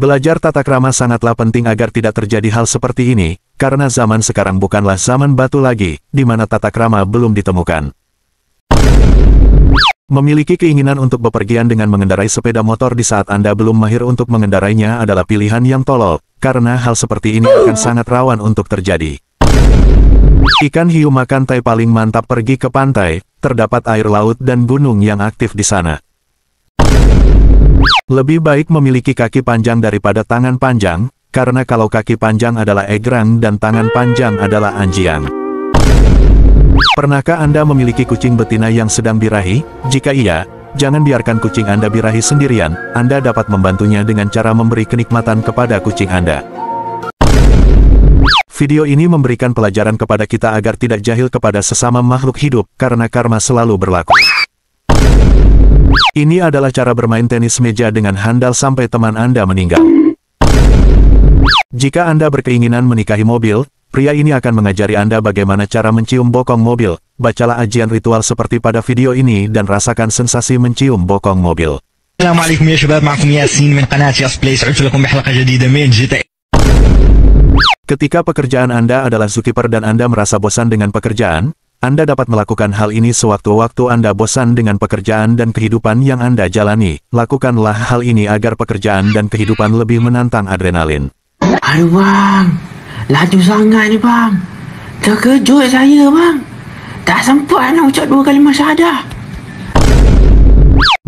Belajar tata krama sangatlah penting agar tidak terjadi hal seperti ini, karena zaman sekarang bukanlah zaman batu lagi, di mana tata krama belum ditemukan. Memiliki keinginan untuk bepergian dengan mengendarai sepeda motor di saat Anda belum mahir untuk mengendarainya adalah pilihan yang tolol, karena hal seperti ini akan sangat rawan untuk terjadi. Ikan hiu makan tai paling mantap pergi ke pantai, terdapat air laut dan gunung yang aktif di sana. Lebih baik memiliki kaki panjang daripada tangan panjang, karena kalau kaki panjang adalah egrang dan tangan panjang adalah anjian. Pernahkah Anda memiliki kucing betina yang sedang birahi? Jika iya, jangan biarkan kucing Anda birahi sendirian, Anda dapat membantunya dengan cara memberi kenikmatan kepada kucing Anda. Video ini memberikan pelajaran kepada kita agar tidak jahil kepada sesama makhluk hidup, karena karma selalu berlaku. Ini adalah cara bermain tenis meja dengan handal sampai teman Anda meninggal. Jika Anda berkeinginan menikahi mobil, pria ini akan mengajari Anda bagaimana cara mencium bokong mobil. Bacalah ajian ritual seperti pada video ini dan rasakan sensasi mencium bokong mobil. Assalamualaikum ya, ya Ketika pekerjaan Anda adalah zookeeper dan Anda merasa bosan dengan pekerjaan, anda dapat melakukan hal ini sewaktu-waktu Anda bosan dengan pekerjaan dan kehidupan yang Anda jalani. Lakukanlah hal ini agar pekerjaan dan kehidupan lebih menantang adrenalin. Aduh bang, laju sangat ni bang. Terkejut saya bang. Tak sempat nak ucap dua masa ada.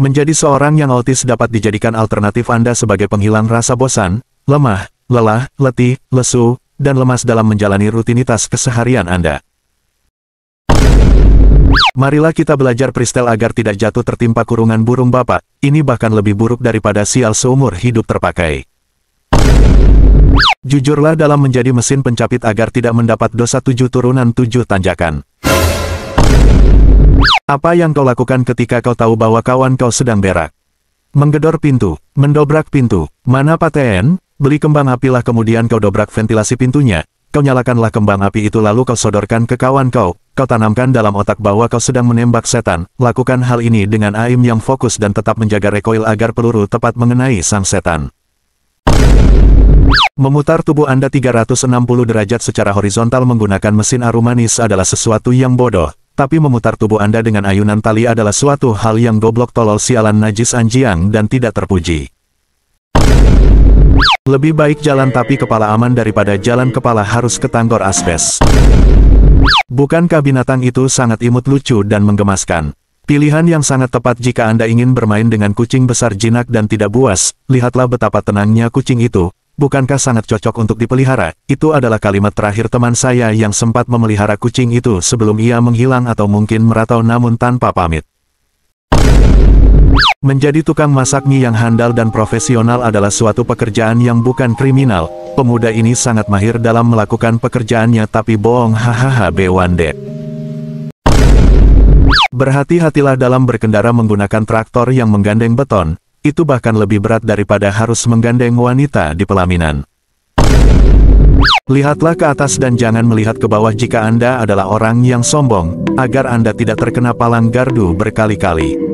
Menjadi seorang yang autis dapat dijadikan alternatif Anda sebagai penghilang rasa bosan, lemah, lelah, letih, lesu, dan lemas dalam menjalani rutinitas keseharian Anda. Marilah kita belajar Pristel agar tidak jatuh tertimpa kurungan burung bapak, ini bahkan lebih buruk daripada sial seumur hidup terpakai. Jujurlah dalam menjadi mesin pencapit agar tidak mendapat dosa tujuh turunan tujuh tanjakan. Apa yang kau lakukan ketika kau tahu bahwa kawan kau sedang berak? Menggedor pintu, mendobrak pintu, mana paten, beli kembang apilah kemudian kau dobrak ventilasi pintunya, kau nyalakanlah kembang api itu lalu kau sodorkan ke kawan kau, kau tanamkan dalam otak bahwa kau sedang menembak setan, lakukan hal ini dengan aim yang fokus dan tetap menjaga recoil agar peluru tepat mengenai sang setan. Memutar tubuh Anda 360 derajat secara horizontal menggunakan mesin arumanis adalah sesuatu yang bodoh, tapi memutar tubuh Anda dengan ayunan tali adalah suatu hal yang goblok tolol sialan najis anjiang dan tidak terpuji. Lebih baik jalan tapi kepala aman daripada jalan kepala harus ketanggor asbes. Bukankah binatang itu sangat imut lucu dan menggemaskan? Pilihan yang sangat tepat jika Anda ingin bermain dengan kucing besar jinak dan tidak buas, lihatlah betapa tenangnya kucing itu, bukankah sangat cocok untuk dipelihara? Itu adalah kalimat terakhir teman saya yang sempat memelihara kucing itu sebelum ia menghilang atau mungkin meratau namun tanpa pamit. Menjadi tukang masak mie yang handal dan profesional adalah suatu pekerjaan yang bukan kriminal. Pemuda ini sangat mahir dalam melakukan pekerjaannya tapi bohong hahaha Bewande. Berhati-hatilah dalam berkendara menggunakan traktor yang menggandeng beton, itu bahkan lebih berat daripada harus menggandeng wanita di pelaminan. Lihatlah ke atas dan jangan melihat ke bawah jika Anda adalah orang yang sombong, agar Anda tidak terkena palang gardu berkali-kali.